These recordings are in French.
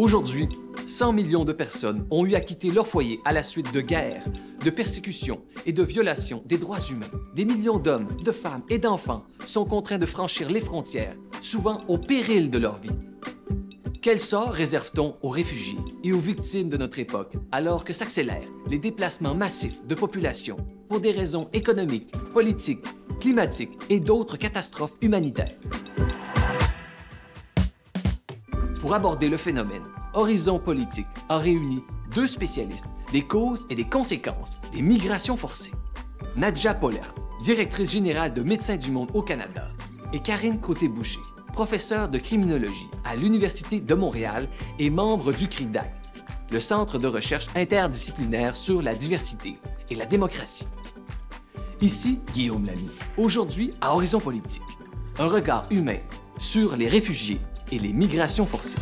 Aujourd'hui, 100 millions de personnes ont eu à quitter leur foyer à la suite de guerres, de persécutions et de violations des droits humains. Des millions d'hommes, de femmes et d'enfants sont contraints de franchir les frontières, souvent au péril de leur vie. Quel sort réserve-t-on aux réfugiés et aux victimes de notre époque alors que s'accélèrent les déplacements massifs de populations pour des raisons économiques, politiques, climatiques et d'autres catastrophes humanitaires? pour aborder le phénomène. Horizon Politique a réuni deux spécialistes des causes et des conséquences des migrations forcées. Nadja Pollert, directrice générale de Médecins du Monde au Canada, et Karine Côté-Boucher, professeure de criminologie à l'Université de Montréal et membre du CRIDAC, le Centre de recherche interdisciplinaire sur la diversité et la démocratie. Ici Guillaume Lamy, aujourd'hui à Horizon Politique, un regard humain sur les réfugiés et les migrations forcées.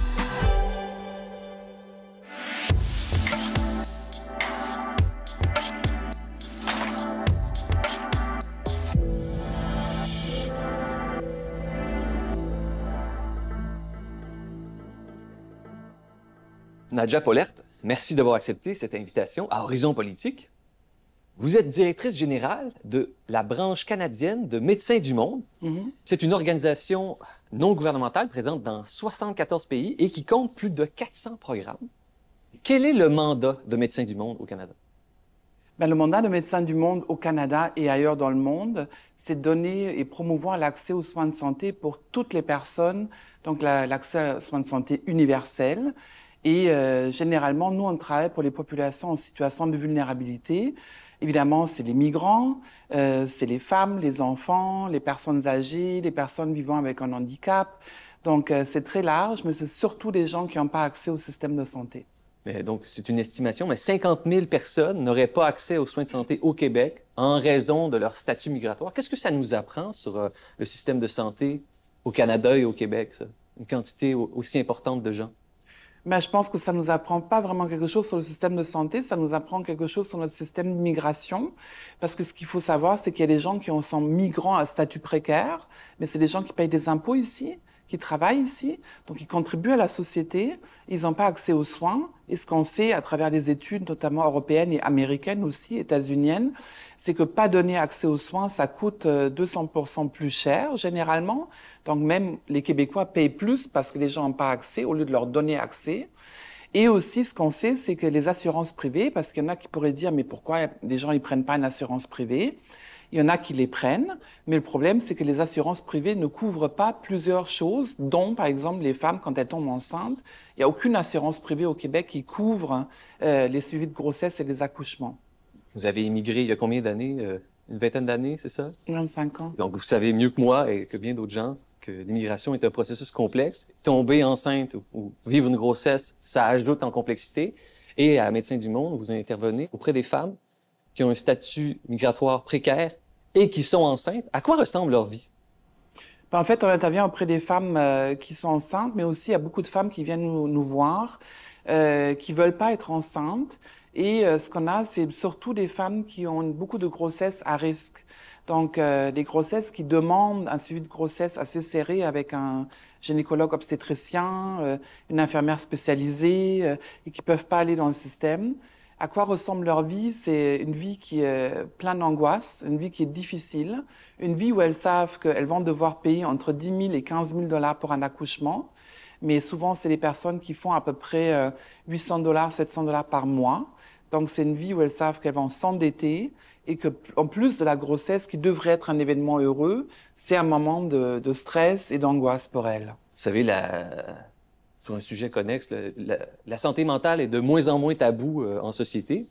Nadja Pollert, merci d'avoir accepté cette invitation à Horizon Politique. Vous êtes directrice générale de la branche canadienne de Médecins du Monde. Mhm. C'est une organisation non gouvernementale présente dans 74 pays et qui compte plus de 400 programmes. Quel est le mandat de Médecins du Monde au Canada? Bien, le mandat de Médecins du Monde au Canada et ailleurs dans le monde, c'est donner et promouvoir l'accès aux soins de santé pour toutes les personnes, donc l'accès aux soins de santé universel. Et euh, généralement, nous, on travaille pour les populations en situation de vulnérabilité. Évidemment, c'est les migrants, euh, c'est les femmes, les enfants, les personnes âgées, les personnes vivant avec un handicap. Donc, euh, c'est très large, mais c'est surtout des gens qui n'ont pas accès au système de santé. Mais donc, c'est une estimation, mais 50 000 personnes n'auraient pas accès aux soins de santé au Québec en raison de leur statut migratoire. Qu'est-ce que ça nous apprend sur euh, le système de santé au Canada et au Québec, Une quantité aussi importante de gens mais je pense que ça ne nous apprend pas vraiment quelque chose sur le système de santé, ça nous apprend quelque chose sur notre système d'immigration, parce que ce qu'il faut savoir, c'est qu'il y a des gens qui sont migrants à statut précaire, mais c'est des gens qui payent des impôts ici, qui travaillent ici, donc ils contribuent à la société, ils n'ont pas accès aux soins, et ce qu'on sait à travers les études, notamment européennes et américaines aussi, états-uniennes, c'est que pas donner accès aux soins, ça coûte 200% euh, plus cher généralement. Donc même les Québécois payent plus parce que les gens n'ont pas accès au lieu de leur donner accès. Et aussi, ce qu'on sait, c'est que les assurances privées, parce qu'il y en a qui pourraient dire, mais pourquoi les gens ne prennent pas une assurance privée il y en a qui les prennent, mais le problème, c'est que les assurances privées ne couvrent pas plusieurs choses, dont, par exemple, les femmes quand elles tombent enceintes. Il n'y a aucune assurance privée au Québec qui couvre euh, les suivis de grossesse et les accouchements. Vous avez immigré il y a combien d'années? Euh, une vingtaine d'années, c'est ça? 25 ans. Donc, vous savez mieux que moi et que bien d'autres gens que l'immigration est un processus complexe. Tomber enceinte ou vivre une grossesse, ça ajoute en complexité. Et à Médecins du Monde, vous intervenez auprès des femmes qui ont un statut migratoire précaire et qui sont enceintes. À quoi ressemble leur vie? Ben, en fait, on intervient auprès des femmes euh, qui sont enceintes, mais aussi il y a beaucoup de femmes qui viennent nous, voir, euh, qui veulent pas être enceintes, et euh, ce qu'on a, c'est surtout des femmes qui ont beaucoup de grossesses à risque. Donc, euh, des grossesses qui demandent un suivi de grossesse assez serré avec un gynécologue obstétricien, euh, une infirmière spécialisée, et qui peuvent pas aller dans le système. À quoi ressemble leur vie C'est une vie qui est pleine d'angoisse, une vie qui est difficile, une vie où elles savent qu'elles vont devoir payer entre 10 000 et 15 000 dollars pour un accouchement mais souvent, c'est les personnes qui font à peu près 800 euh, dollars, 700 dollars par mois. Donc, c'est une vie où elles savent qu'elles vont s'endetter et que, en plus de la grossesse, qui devrait être un événement heureux, c'est un moment de, stress et d'angoisse pour elles. Vous savez, sur un sujet connexe, la... santé mentale est de moins en moins tabou euh, en société.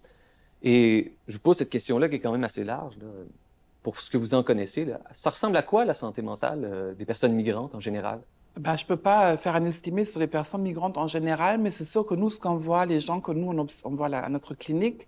Et je vous pose cette question-là qui est quand même assez large. pour ce que vous en connaissez, ça ressemble à quoi la santé mentale euh, des personnes migrantes en général? ben, je peux pas euh, faire un estimé sur les personnes migrantes en général, mais c'est sûr que nous, ce qu'on voit, les gens que nous, on, voit là, à notre clinique,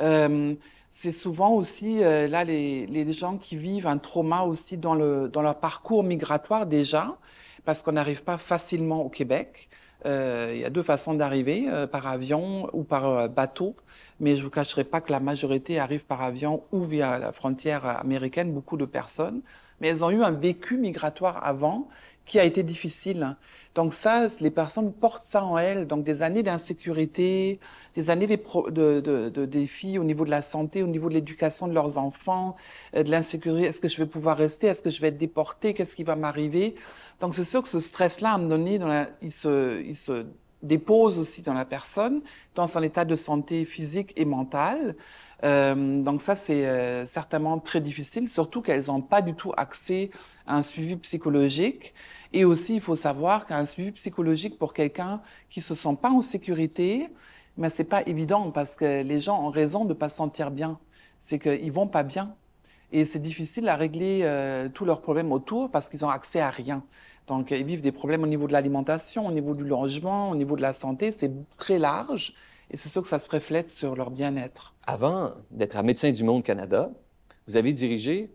euh, c'est souvent aussi euh, là les, les, gens qui vivent un trauma aussi dans, le, dans leur parcours migratoire déjà, parce qu'on n'arrive pas facilement au Québec. Euh, il y a deux façons d'arriver, euh, par avion ou par bateau. Mais je ne vous cacherai pas que la majorité arrive par avion ou via la frontière américaine, beaucoup de personnes. Mais elles ont eu un vécu migratoire avant qui a été difficile. Donc ça, les personnes portent ça en elles. Donc des années d'insécurité, des années de, de, de, défis au niveau de la santé, au niveau de l'éducation de leurs enfants, euh, de l'insécurité. Est-ce que je vais pouvoir rester Est-ce que je vais être déporté Qu'est-ce qui va m'arriver Donc c'est sûr que ce stress-là, à un moment donné, dans il se, il se dépose aussi dans la personne, dans son état de santé physique et mentale. Euh, donc ça, c'est euh, certainement très difficile, surtout qu'elles n'ont pas du tout accès un suivi psychologique. Et aussi, il faut savoir qu'un suivi psychologique pour quelqu'un qui se sent pas en sécurité, mais c'est pas évident parce que les gens ont raison de pas se sentir bien. C'est qu'ils vont pas bien. Et c'est difficile à régler euh, tous leurs problèmes autour parce qu'ils ont accès à rien. Donc, ils vivent des problèmes au niveau de l'alimentation, au niveau du logement, au niveau de la santé. C'est très large et c'est sûr que ça se reflète sur leur bien-être. Avant d'être à Médecins du Monde Canada, vous avez dirigé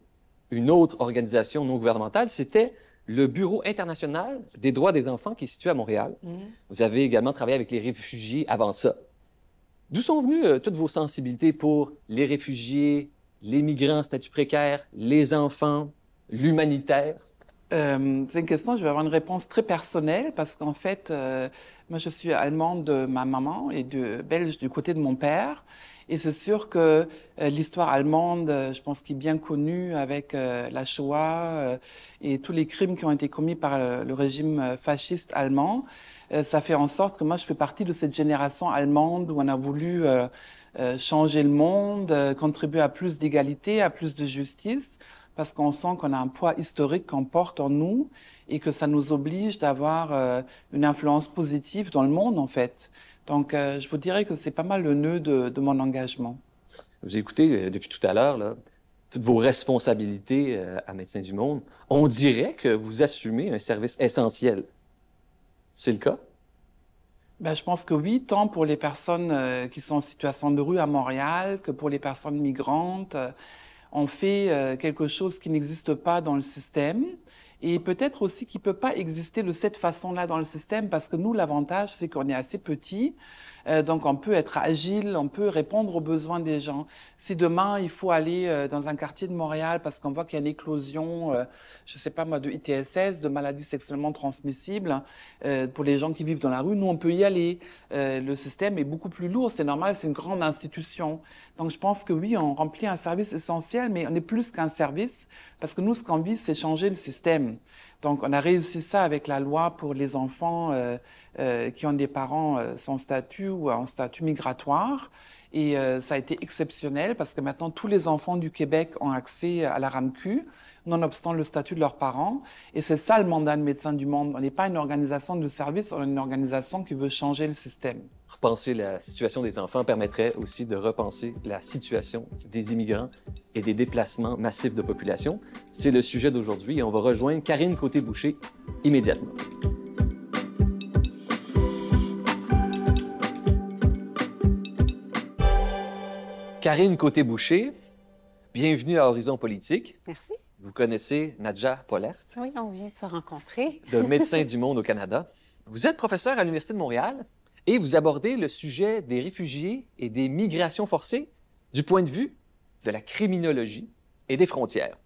une autre organisation non gouvernementale, c'était le Bureau international des droits des enfants qui est situé à Montréal. Mm. Vous avez également travaillé avec les réfugiés avant ça. D'où sont venues euh, toutes vos sensibilités pour les réfugiés, les migrants en statut précaire, les enfants, l'humanitaire? Euh, c'est une question, je vais avoir une réponse très personnelle parce qu'en fait, euh, moi je suis allemande de ma maman et de belge du côté de mon père. Et c'est sûr que euh, l'histoire allemande, euh, je pense qu'il est bien connue avec euh, la Shoah et tous les crimes qui ont été commis par le régime fasciste allemand, ça fait en sorte que moi, je fais partie de cette génération allemande où on a voulu changer le monde, contribuer à plus d'égalité, à plus de justice, parce qu'on sent qu'on a un poids historique qu'on porte en nous et que ça nous oblige d'avoir une influence positive dans le monde, en fait. Donc, euh, je vous dirais que c'est pas mal le nœud de, mon engagement. Vous écoutez euh, depuis tout à l'heure, toutes vos responsabilités euh, à Médecins du Monde. On dirait que vous assumez un service essentiel. C'est le cas? Bien, je pense que oui, tant pour les personnes qui sont en situation de rue à Montréal que pour les personnes migrantes. on fait quelque chose qui n'existe pas dans le système et peut-être aussi qu'il ne peut pas exister de cette façon-là dans le système parce que nous, l'avantage, c'est qu'on est assez petit. Euh, donc on peut être agile, on peut répondre aux besoins des gens. Si demain il faut aller euh, dans un quartier de Montréal parce qu'on voit qu'il y a une éclosion, euh, je sais pas moi, de ITSS, de maladies sexuellement transmissibles, pour les gens qui vivent dans la rue, nous on peut y aller. le système est beaucoup plus lourd, c'est normal, c'est une grande institution. Donc je pense que oui, on remplit un service essentiel, mais on est plus qu'un service parce que nous ce qu'on vit c'est changer le système. Donc, on a réussi ça avec la loi pour les enfants euh, euh, qui ont des parents euh, sans statut ou en statut migratoire. Et euh, ça a été exceptionnel parce que maintenant, tous les enfants du Québec ont accès à la RAMQ, nonobstant le statut de leurs parents. Et c'est ça le mandat de Médecins du Monde. On n'est pas une organisation de service, on est une organisation qui veut changer le système. Repenser la situation des enfants permettrait aussi de repenser la situation des immigrants et des déplacements massifs de population. C'est le sujet d'aujourd'hui et on va rejoindre Karine Côté-Boucher immédiatement. Karine Côté-Boucher, bienvenue à Horizon Politique. Merci. Vous connaissez Nadja Pollert. Oui, on vient de se rencontrer. de Médecins du Monde au Canada. Vous êtes professeur à l'Université de Montréal et vous abordez le sujet des réfugiés et des migrations forcées du point de vue de la criminologie et des frontières.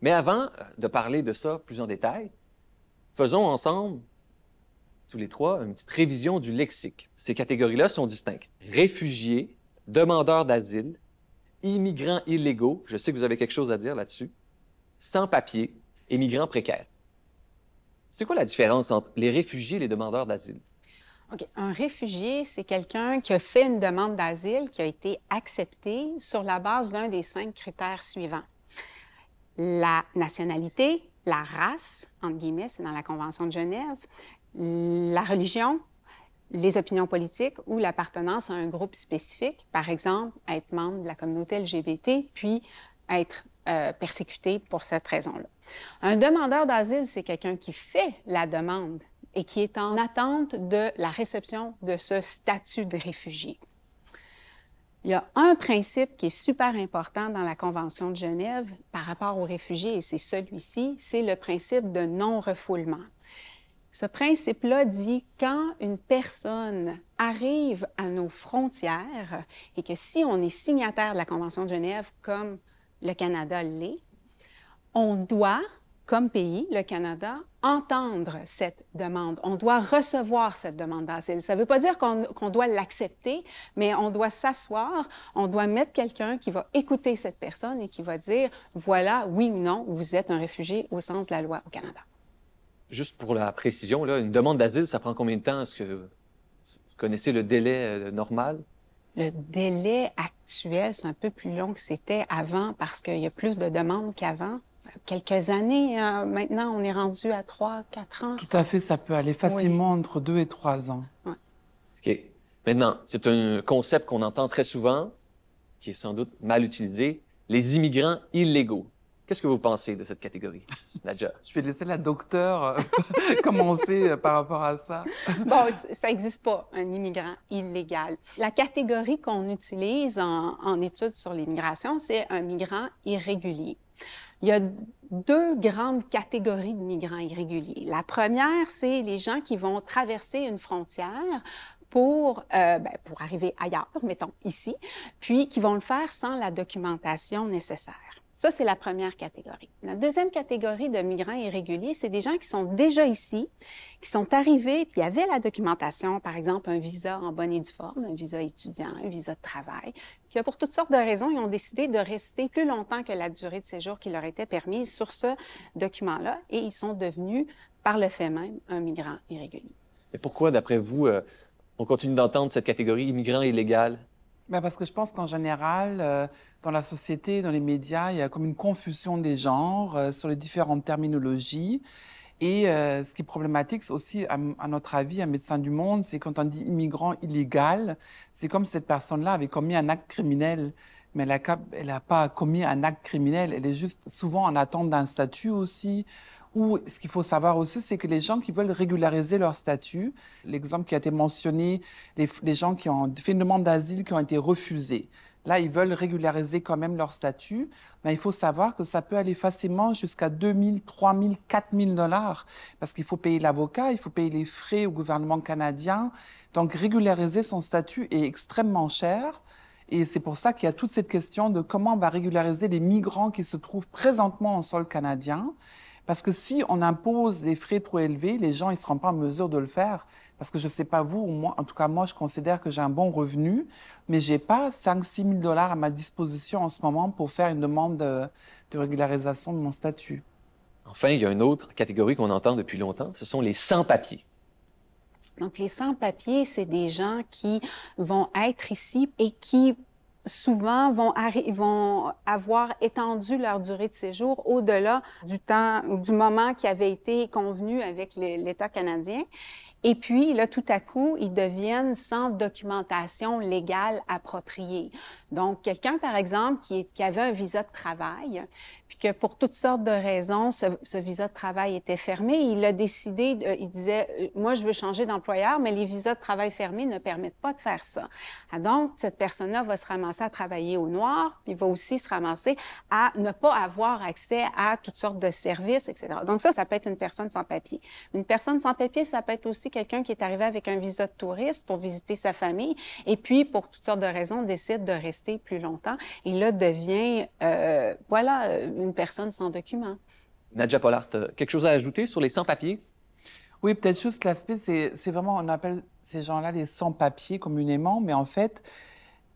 Mais avant euh, de parler de ça plus en détail, faisons ensemble, tous les trois, une petite révision du lexique. Ces catégories-là sont distinctes. Réfugiés, demandeurs d'asile, immigrants illégaux, je sais que vous avez quelque chose à dire là-dessus, sans papier et migrants précaires. C'est quoi la différence entre les réfugiés et les demandeurs d'asile? OK. Un réfugié, c'est quelqu'un qui a fait une demande d'asile qui a été acceptée sur la base d'un des cinq critères suivants. La nationalité, la race, entre guillemets, c'est dans la Convention de Genève, la religion, les opinions politiques ou l'appartenance à un groupe spécifique, par exemple, être membre de la communauté LGBT, puis être euh, persécuté pour cette raison-là. Un demandeur d'asile, c'est quelqu'un qui fait la demande et qui est en attente de la réception de ce statut de réfugié. Il y a un principe qui est super important dans la Convention de Genève par rapport aux réfugiés, et c'est celui-ci, c'est le principe de non-refoulement. Ce principe-là dit quand une personne arrive à nos frontières et que si on est signataire de la Convention de Genève comme le Canada l'est, on doit, comme pays, le Canada, entendre cette demande. On doit recevoir cette demande d'asile. Ça ne veut pas dire qu'on doit l'accepter, mais on doit s'asseoir, on doit mettre quelqu'un qui va écouter cette personne et qui va dire, voilà, oui ou non, vous êtes un réfugié au sens de la loi au Canada. Juste pour la précision, là, une demande d'asile, ça prend combien de temps? Est-ce que vous connaissez le délai euh, normal? Le délai actuel, c'est un peu plus long que c'était avant parce qu'il y a plus de demandes qu'avant. Quelques années, euh, maintenant, on est rendu à trois, quatre ans. Tout à fait, ça peut aller facilement entre deux et trois ans. OK. Maintenant, c'est un concept qu'on entend très souvent, qui est sans doute mal utilisé, les immigrants illégaux. Qu'est-ce que vous pensez de cette catégorie, Nadja? Je vais laisser la docteure euh, commencer euh, par rapport à ça. bon, ça n'existe pas, un immigrant illégal. La catégorie qu'on utilise en, en études sur l'immigration, c'est un migrant irrégulier. Il y a deux grandes catégories de migrants irréguliers. La première, c'est les gens qui vont traverser une frontière pour, euh, ben, pour arriver ailleurs, mettons ici, puis qui vont le faire sans la documentation nécessaire. Ça, c'est la première catégorie. La deuxième catégorie de migrants irréguliers, c'est des gens qui sont déjà ici, qui sont arrivés, puis avaient la documentation, par exemple, un visa en bonne et due forme, un visa étudiant, un visa de travail, qui, pour toutes sortes de raisons, ils ont décidé de rester plus longtemps que la durée de séjour qui leur était permise sur ce document-là, et ils sont devenus, par le fait même, un migrant irrégulier. Et pourquoi, d'après vous, euh, on continue d'entendre cette catégorie immigrant illégal ben, parce que je pense qu'en général, euh, dans la société, dans les médias, il y a comme une confusion des genres euh, sur les différentes terminologies. Et euh, ce qui est problématique aussi, à, notre avis, à médecin du Monde, c'est quand on dit immigrant illégal, c'est comme cette personne-là avait commis un acte criminel. Mais elle n'a pas commis un acte criminel, elle est juste souvent en attente d'un statut aussi, ou ce qu'il faut savoir aussi, c'est que les gens qui veulent régulariser leur statut, l'exemple qui a été mentionné, les, gens qui ont fait une demande d'asile qui ont été refusés, là, ils veulent régulariser quand même leur statut, mais il faut savoir que ça peut aller facilement jusqu'à 2 000, 3 000, 4 000 dollars, parce qu'il faut payer l'avocat, il faut payer les frais au gouvernement canadien. Donc, régulariser son statut est extrêmement cher. Et c'est pour ça qu'il y a toute cette question de comment on va régulariser les migrants qui se trouvent présentement en sol canadien. Parce que si on impose des frais trop élevés, les gens ne seront pas en mesure de le faire. Parce que je ne sais pas vous, moi, en tout cas moi, je considère que j'ai un bon revenu, mais je n'ai pas 5-6 000 dollars à ma disposition en ce moment pour faire une demande de, de régularisation de mon statut. Enfin, il y a une autre catégorie qu'on entend depuis longtemps, ce sont les sans-papiers. Donc, les sans-papiers, c'est des gens qui vont être ici et qui souvent vont, vont avoir étendu leur durée de séjour au-delà du temps ou du moment qui avait été convenu avec l'État canadien. Et puis, là, tout à coup, ils deviennent sans documentation légale appropriée. Donc, quelqu'un, par exemple, qui, qui, avait un visa de travail, puis que pour toutes sortes de raisons, ce, visa de travail était fermé, il a décidé, il disait, euh, moi, je veux changer d'employeur, mais les visas de travail fermés ne permettent pas de faire ça. Ah, donc, cette personne-là va se ramasser à travailler au noir, puis va aussi se ramasser à ne pas avoir accès à toutes sortes de services, etc. Donc, ça, ça peut être une personne sans papier. Une personne sans papier, ça peut être aussi quelqu'un qui est arrivé avec un visa de touriste pour visiter sa famille et puis, pour toutes sortes de raisons, décide de rester plus longtemps et là devient, euh, voilà, une personne sans documents. Nadja Pollard, euh, quelque chose à ajouter sur les sans-papiers? Oui, peut-être juste l'aspect, c'est vraiment, on appelle ces gens-là les sans-papiers communément, mais en fait,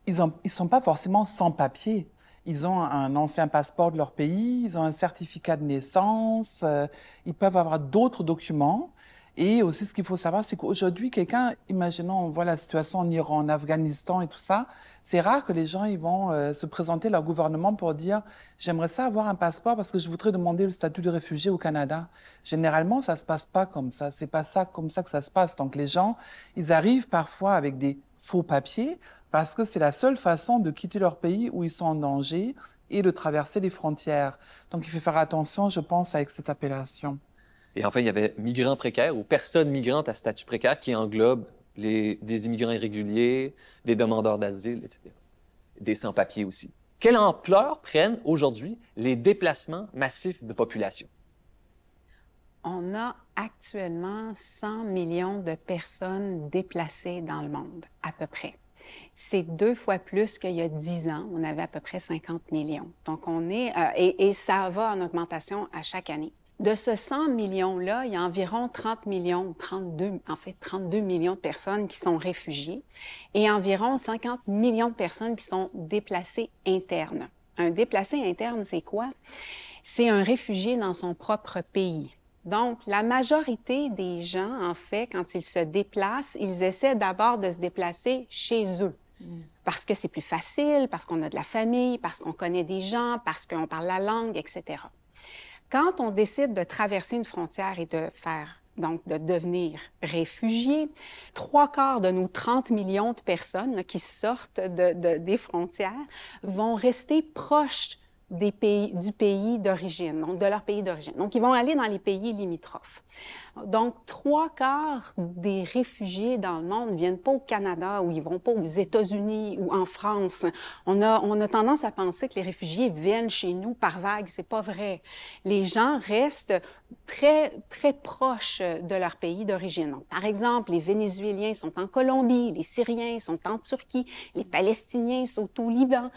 ils ne ils sont pas forcément sans-papiers. Ils ont un ancien passeport de leur pays, ils ont un certificat de naissance, euh, ils peuvent avoir d'autres documents et aussi, ce qu'il faut savoir, c'est qu'aujourd'hui, quelqu'un, imaginons, on voit la situation en Iran, en Afghanistan et tout ça, c'est rare que les gens ils vont euh, se présenter leur gouvernement pour dire j'aimerais ça avoir un passeport parce que je voudrais demander le statut de réfugié au Canada. Généralement, ça se passe pas comme ça. C'est pas ça comme ça que ça se passe. Donc les gens, ils arrivent parfois avec des faux papiers parce que c'est la seule façon de quitter leur pays où ils sont en danger et de traverser les frontières. Donc il faut faire attention, je pense, avec cette appellation. Et enfin, il y avait migrants précaires ou personnes migrantes à statut précaire qui englobe les, des immigrants irréguliers, des demandeurs d'asile, etc. Des sans-papiers aussi. Quelle ampleur prennent aujourd'hui les déplacements massifs de population? On a actuellement 100 millions de personnes déplacées dans le monde, à peu près. C'est deux fois plus qu'il y a 10 ans. On avait à peu près 50 millions. Donc, on est, euh, et, ça va en augmentation à chaque année de ce 100 millions-là, il y a environ 30 millions, en fait 32 millions de personnes qui sont réfugiées et environ 50 millions de personnes qui sont déplacées internes. Un déplacé interne, c'est quoi? C'est un réfugié dans son propre pays. Donc, la majorité des gens, en fait, quand ils se déplacent, ils essaient d'abord de se déplacer chez eux. Mm. Parce que c'est plus facile, parce qu'on a de la famille, parce qu'on connaît des gens, parce qu'on parle la langue, etc. Quand on décide de traverser une frontière et de faire donc de devenir réfugié, Trois quarts de nos 30 millions de personnes qui sortent des frontières vont rester proches pays, du pays d'origine, donc de leur pays d'origine. Donc, ils vont aller dans les pays limitrophes. Donc, trois quarts des réfugiés dans le monde ne viennent pas au Canada ou ils vont pas aux États-Unis ou en France. On a, on a tendance à penser que les réfugiés viennent chez nous par vague. C'est pas vrai. Les gens restent très, très proches euh, de leur pays d'origine. Par exemple, les Vénézuéliens sont en Colombie, les Syriens sont en Turquie, les Palestiniens sont au Liban,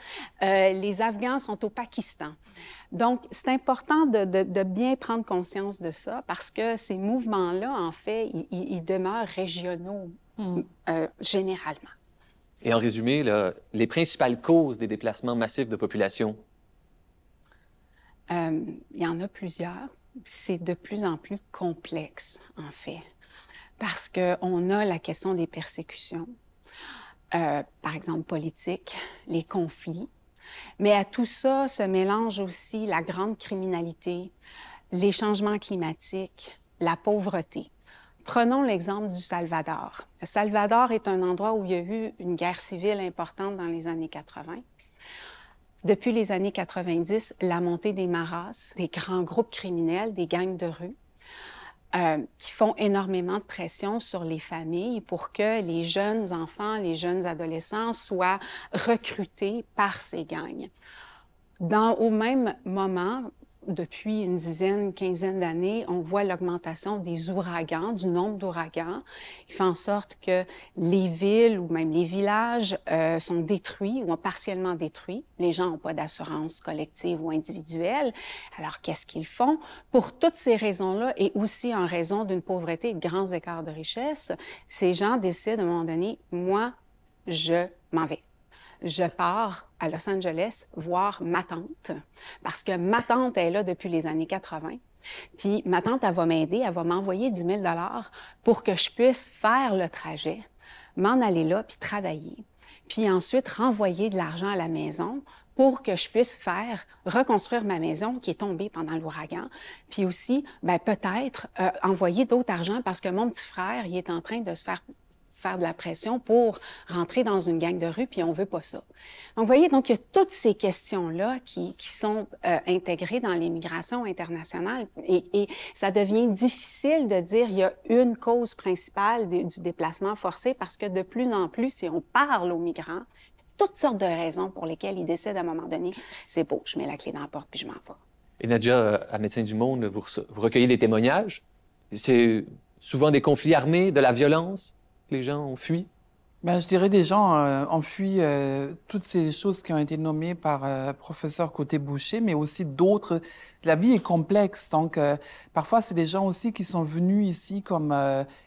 euh, les Afghans sont au Pakistan. Donc, c'est important de, bien prendre conscience de ça parce que ces mouvements-là, en fait, ils, demeurent régionaux hmm. euh, généralement. Et en résumé, les principales causes des déplacements massifs de population? il y en a plusieurs c'est de plus en plus complexe, en fait, parce qu'on a la question des persécutions, euh, par exemple politiques, les conflits, mais à tout ça se mélange aussi la grande criminalité, les changements climatiques, la pauvreté. Prenons l'exemple du Salvador. Le Salvador est un endroit où il y a eu une guerre civile importante dans les années 80. Depuis les années 90, la montée des maras, des grands groupes criminels, des gangs de rue, euh, qui font énormément de pression sur les familles pour que les jeunes enfants, les jeunes adolescents soient recrutés par ces gangs. Dans, au même moment, depuis une dizaine, quinzaine d'années, on voit l'augmentation des ouragans, du nombre d'ouragans, Il fait en sorte que les villes ou même les villages euh, sont détruits ou partiellement détruits. Les gens n'ont pas d'assurance collective ou individuelle. Alors, qu'est-ce qu'ils font? Pour toutes ces raisons-là et aussi en raison d'une pauvreté et de grands écarts de richesse, ces gens décident à un moment donné, moi, je m'en vais je pars à Los Angeles voir ma tante, parce que ma tante est là depuis les années 80. Puis ma tante, elle va m'aider, elle va m'envoyer 10 000 pour que je puisse faire le trajet, m'en aller là, puis travailler. Puis ensuite, renvoyer de l'argent à la maison pour que je puisse faire reconstruire ma maison qui est tombée pendant l'ouragan. Puis aussi, ben, peut-être euh, envoyer d'autres argent parce que mon petit frère, il est en train de se faire faire de la pression pour rentrer dans une gang de rue, puis on veut pas ça. Donc, vous voyez, donc il y a toutes ces questions-là qui, qui, sont euh, intégrées dans l'immigration internationale et, et, ça devient difficile de dire il y a une cause principale du déplacement forcé parce que de plus en plus, si on parle aux migrants, toutes sortes de raisons pour lesquelles ils décident à un moment donné, c'est beau, je mets la clé dans la porte puis je m'en vais. Et Nadia, euh, à Médecins du Monde, vous recueillez des témoignages. C'est souvent des conflits armés, de la violence les gens ont fui? Ben, je dirais des gens euh, ont fui euh, toutes ces choses qui ont été nommées par euh, professeur Côté-Boucher, mais aussi d'autres. La vie est complexe, donc parfois c'est des gens aussi qui sont venus ici comme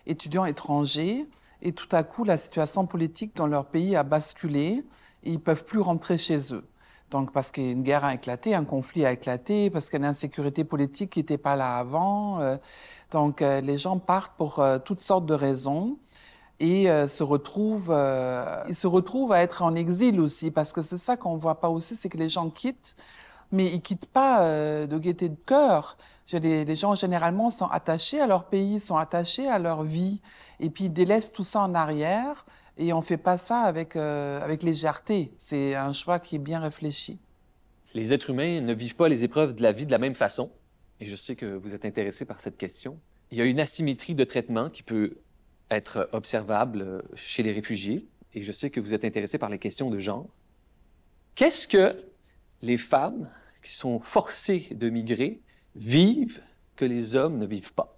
étudiants étrangers et tout à coup la situation politique dans leur pays a basculé et ils peuvent plus rentrer chez eux. Donc parce qu'une guerre a éclaté, un conflit a éclaté, parce qu'il y a une insécurité politique qui n'était pas là avant. donc les gens partent pour toutes sortes de raisons et euh, se retrouve euh, se retrouve à être en exil aussi parce que c'est ça qu'on voit pas aussi c'est que les gens quittent mais ils quittent pas euh, de gaieté de cœur les, les, gens généralement sont attachés à leur pays sont attachés à leur vie et puis ils délaissent tout ça en arrière et on fait pas ça avec avec légèreté c'est un choix qui est bien réfléchi les êtres humains ne vivent pas les épreuves de la vie de la même façon et je sais que vous êtes intéressé par cette question il y a une asymétrie de traitement qui peut être observable euh, chez les réfugiés, et je sais que vous êtes intéressé par les questions de genre. Qu'est-ce que les femmes qui sont forcées de migrer vivent que les hommes ne vivent pas?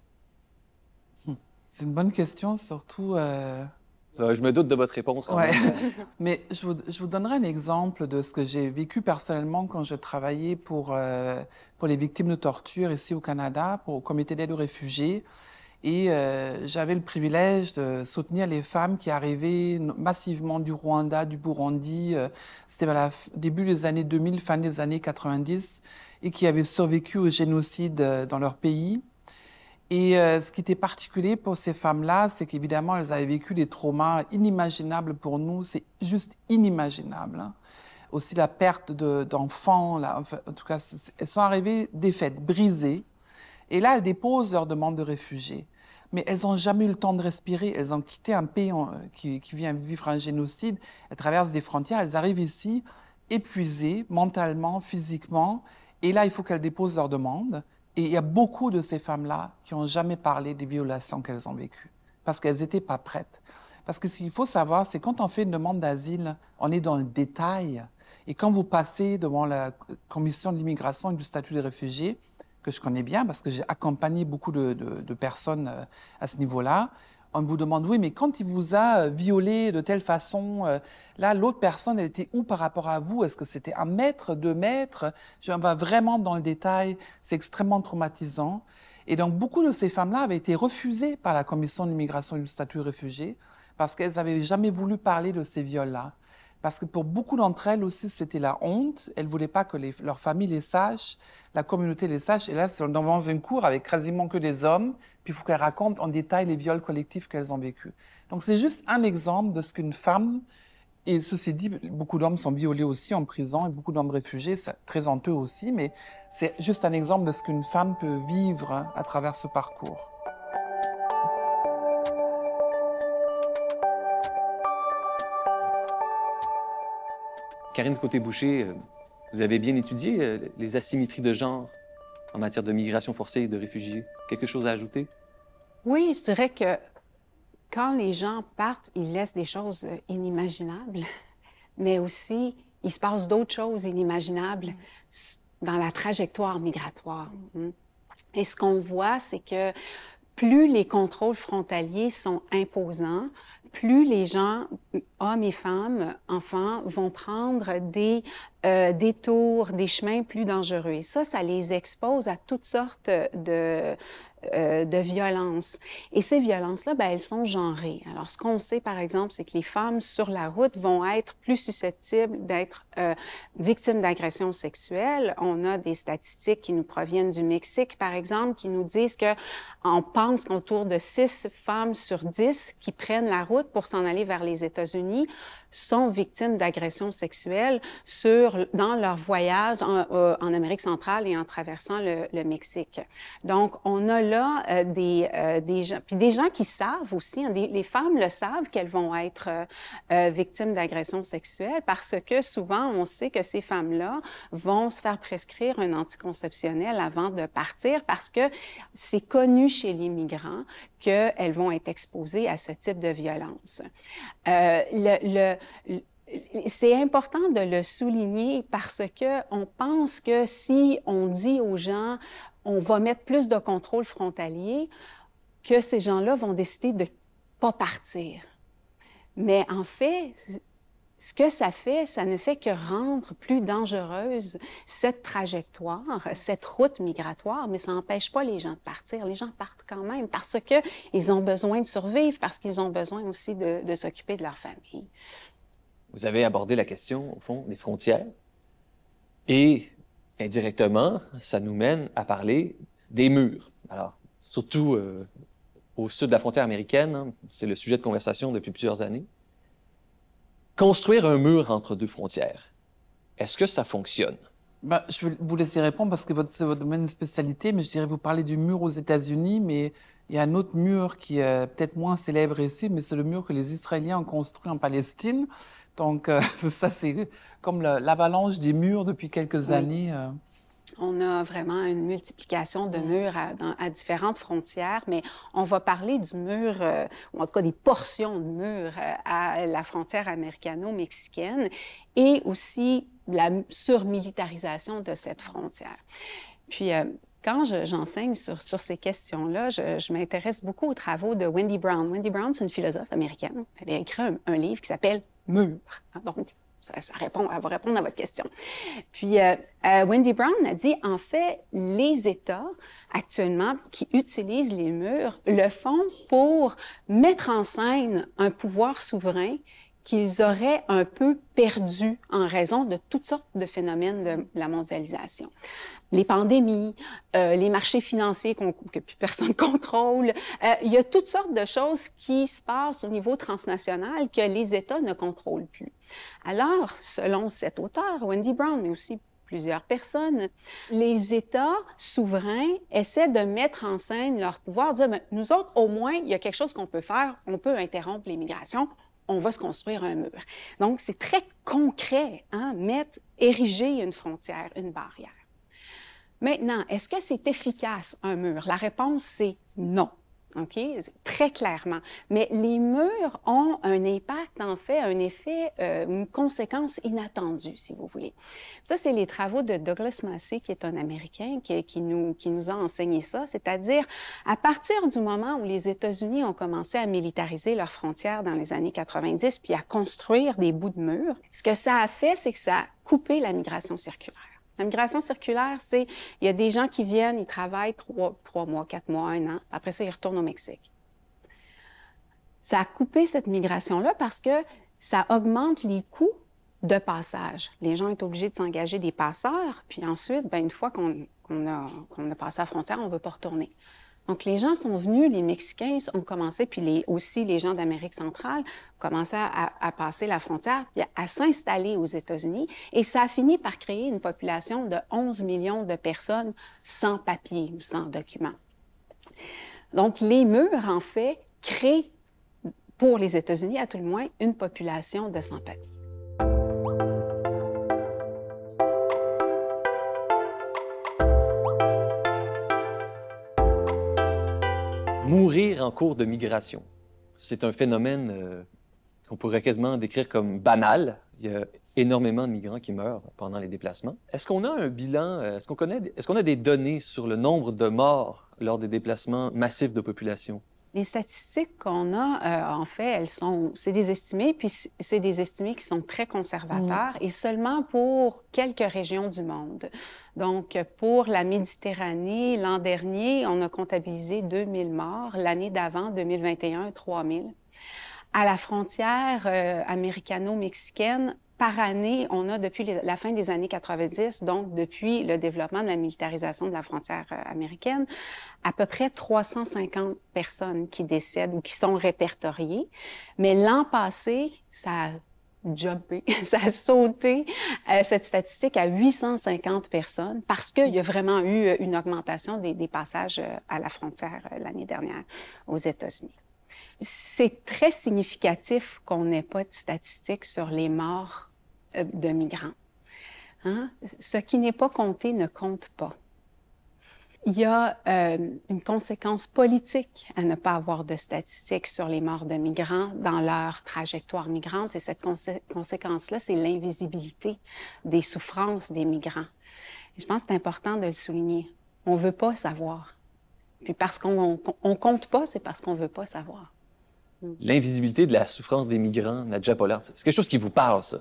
Hmm. C'est une bonne question, surtout... Euh, euh, je me doute de votre réponse. Quand même. Mais je vous, donnerai un exemple de ce que j'ai vécu personnellement quand j'ai travaillé pour, pour les victimes de torture ici au Canada, pour, le comité d'aide aux réfugiés. Et euh, j'avais le privilège de soutenir les femmes qui arrivaient massivement du Rwanda, du Burundi. Euh, c'était début des années 2000, fin des années 90, et qui avaient survécu au génocide euh, dans leur pays. Et ce qui était particulier pour ces femmes-là, c'est qu'évidemment, elles avaient vécu des traumas inimaginables pour nous. C'est juste inimaginable. Hein. Aussi la perte d'enfants. en tout cas, elles sont arrivées défaites, brisées et là, elles déposent leur demande de réfugiés. Mais elles n'ont jamais eu le temps de respirer. Elles ont quitté un pays euh, qui, vient vivre un génocide. Elles traversent des frontières. Elles arrivent ici épuisées mentalement, physiquement. Et là, il faut qu'elles déposent leur demande. Et il y a beaucoup de ces femmes-là qui n'ont jamais parlé des violations qu'elles ont vécues parce qu'elles n'étaient pas prêtes. Parce que ce qu'il faut savoir, c'est quand on fait une demande d'asile, on est dans le détail. Et quand vous passez devant la commission de l'immigration et du statut de réfugiés, que je connais bien parce que j'ai accompagné beaucoup de, personnes euh, à ce niveau-là. On vous demande, oui, mais quand il vous a euh, violé de telle façon, euh, là, l'autre personne, elle était où par rapport à vous Est-ce que c'était un mètre, deux mètres On va vraiment dans le détail, c'est extrêmement traumatisant. Et donc, beaucoup de ces femmes-là avaient été refusées par la Commission d'immigration et du statut de réfugié parce qu'elles n'avaient jamais voulu parler de ces viols-là. Parce que pour beaucoup d'entre elles aussi, c'était la honte. Elles ne voulaient pas que leur famille les sache, la communauté les sache. Et là, c'est dans une cour avec quasiment que des hommes. Puis il faut qu'elles racontent en détail les viols collectifs qu'elles ont vécus. Donc c'est juste un exemple de ce qu'une femme, et ceci dit, beaucoup d'hommes sont violés aussi en prison, et beaucoup d'hommes réfugiés, c'est très honteux aussi, mais c'est juste un exemple de ce qu'une femme peut vivre à travers ce parcours. Karine Côté-Boucher, euh, vous avez bien étudié euh, les asymétries de genre en matière de migration forcée et de réfugiés. Quelque chose à ajouter? Oui, je dirais que quand les gens partent, ils laissent des choses euh, inimaginables, mais aussi il se passe d'autres choses inimaginables dans la trajectoire migratoire. Et ce qu'on voit, c'est que plus les contrôles frontaliers sont imposants, plus les gens, hommes et femmes, enfants, vont prendre des euh, détours, des chemins plus dangereux. Et ça, ça les expose à toutes sortes de, euh, de violences. Et ces violences-là, ben, elles sont genrées. Alors, ce qu'on sait, par exemple, c'est que les femmes sur la route vont être plus susceptibles d'être euh, victimes d'agressions sexuelles. On a des statistiques qui nous proviennent du Mexique, par exemple, qui nous disent que on pense qu'autour de six femmes sur 10 qui prennent la route pour s'en aller vers les États-Unis sont victimes d'agressions sexuelles sur, dans leur voyage en, euh, Amérique centrale et en traversant le, Mexique. Donc, on a là euh, euh, des, gens, puis des gens qui savent aussi, hein, les femmes le savent qu'elles vont être victimes d'agressions sexuelles parce que souvent, on sait que ces femmes-là vont se faire prescrire un anticonceptionnel avant de partir parce que c'est connu chez les migrants qu'elles vont être exposées à ce type de violence c'est important de le souligner parce que on pense que si on dit aux gens on va mettre plus de contrôle frontalier, que ces gens-là vont décider de pas partir. Mais en fait, ce que ça fait, ça ne fait que rendre plus dangereuse cette trajectoire, cette route migratoire, mais ça n'empêche pas les gens de partir. Les gens partent quand même parce qu'ils ont besoin de survivre, parce qu'ils ont besoin aussi de s'occuper de leur famille. Vous avez abordé la question, au fond, des frontières. Et indirectement, ça nous mène à parler des murs. Alors, surtout euh, au sud de la frontière américaine, hein, c'est le sujet de conversation depuis plusieurs années. Construire un mur entre deux frontières, est-ce que ça fonctionne? Ben, je vais vous laisser répondre parce que c'est votre domaine de spécialité, mais je dirais vous parler du mur aux États-Unis, mais il y a un autre mur qui est peut-être moins célèbre ici, mais c'est le mur que les Israéliens ont construit en Palestine. Donc euh, ça, c'est comme l'avalanche des murs depuis quelques années. Euh. On a vraiment une multiplication de murs à, différentes frontières, mais on va parler du mur, euh, ou en tout cas des portions de murs à la frontière américano-mexicaine et aussi la surmilitarisation de cette frontière. Puis, quand j'enseigne sur, ces questions-là, je, m'intéresse beaucoup aux travaux de Wendy Brown. Wendy Brown, c'est une philosophe américaine. Elle a écrit un, livre qui s'appelle Mur. Hein, donc, ça, répond, elle va répondre à votre question. Puis, euh, euh, Wendy Brown a dit, en fait, les États actuellement qui utilisent les murs le font pour mettre en scène un pouvoir souverain qu'ils auraient un peu perdu en raison de toutes sortes de phénomènes de la mondialisation les pandémies, euh, les marchés financiers que plus personne contrôle. Euh, il y a toutes sortes de choses qui se passent au niveau transnational que les États ne contrôlent plus. Alors, selon cet auteur, Wendy Brown, mais aussi plusieurs personnes, les États souverains essaient de mettre en scène leur pouvoir, de dire, nous autres, au moins, il y a quelque chose qu'on peut faire, on peut interrompre l'immigration, on va se construire un mur. Donc, c'est très concret, hein, mettre, ériger une frontière, une barrière. Maintenant, est-ce que c'est efficace un mur? La réponse, c'est non. OK? Très clairement. Mais les murs ont un impact, en fait, un effet, euh, une conséquence inattendue, si vous voulez. Ça, c'est les travaux de Douglas Massey, qui est un Américain, qui nous, qui nous a enseigné ça. C'est-à-dire, à partir du moment où les États-Unis ont commencé à militariser leurs frontières dans les années 90, puis à construire des bouts de murs, ce que ça a fait, c'est que ça a coupé la migration circulaire. La migration circulaire, c'est il y a des gens qui viennent, ils travaillent trois, mois, quatre mois, un an. Après ça, ils retournent au Mexique. Ça a coupé cette migration-là parce que ça augmente les coûts de passage. Les gens sont obligés de s'engager des passeurs, puis ensuite, ben, une fois qu'on a, a, passé la frontière, on ne veut pas retourner. Donc, les gens sont venus, les Mexicains ont commencé, puis les, aussi les gens d'Amérique centrale ont commencé à, passer la frontière, à, s'installer aux États-Unis. Et ça a fini par créer une population de 11 millions de personnes sans papier ou sans documents. Donc, les murs, en fait, créent, pour les États-Unis à tout le moins, une population de sans-papiers. mourir en cours de migration. C'est un phénomène euh, qu'on pourrait quasiment décrire comme banal. Il y a énormément de migrants qui meurent pendant les déplacements. Est-ce qu'on a un bilan, euh, est-ce qu'on connaît, est-ce qu'on a des données sur le nombre de morts lors des déplacements massifs de population? Les statistiques qu'on a, euh, en fait, elles sont, c'est des estimés, puis c'est des estimés qui sont très conservateurs mm. et seulement pour quelques régions du monde. Donc, pour la Méditerranée, l'an dernier, on a comptabilisé 2000 morts. L'année d'avant, 2021, 3000. À la frontière euh, américano-mexicaine, par année, on a depuis la fin des années 90, donc depuis le développement de la militarisation de la frontière euh, américaine, à peu près 350 personnes qui décèdent ou qui sont répertoriées. Mais l'an passé, ça a jumpé, ça a sauté euh, cette statistique à 850 personnes parce qu'il y a vraiment eu euh, une augmentation des passages à la frontière l'année dernière aux États-Unis. C'est très significatif qu'on n'ait pas de statistiques sur les morts euh, de migrants. Hein? Ce qui n'est pas compté ne compte pas. Il y a euh, une conséquence politique à ne pas avoir de statistiques sur les morts de migrants dans leur trajectoire migrante et cette conséquence-là, c'est l'invisibilité des souffrances des migrants. je pense que c'est important de le souligner. On ne veut pas savoir. Puis parce qu'on ne compte pas, c'est parce qu'on veut pas savoir. Mm. L'invisibilité de la souffrance des migrants, Nadja Pollard, c'est quelque chose qui vous parle, ça?